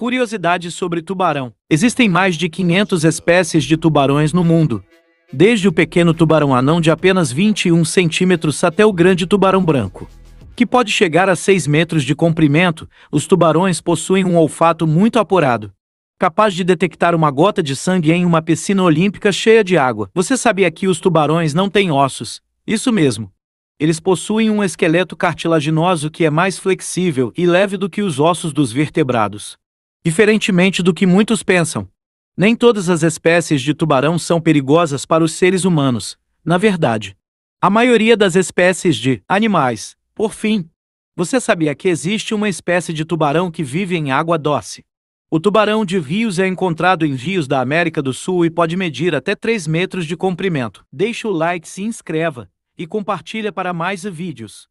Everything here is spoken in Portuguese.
Curiosidades sobre tubarão. Existem mais de 500 espécies de tubarões no mundo. Desde o pequeno tubarão anão de apenas 21 centímetros até o grande tubarão branco, que pode chegar a 6 metros de comprimento, os tubarões possuem um olfato muito apurado, capaz de detectar uma gota de sangue em uma piscina olímpica cheia de água. Você sabia que os tubarões não têm ossos? Isso mesmo. Eles possuem um esqueleto cartilaginoso que é mais flexível e leve do que os ossos dos vertebrados. Diferentemente do que muitos pensam, nem todas as espécies de tubarão são perigosas para os seres humanos. Na verdade, a maioria das espécies de animais, por fim, você sabia que existe uma espécie de tubarão que vive em água doce? O tubarão de rios é encontrado em rios da América do Sul e pode medir até 3 metros de comprimento. Deixe o like, se inscreva e compartilha para mais vídeos.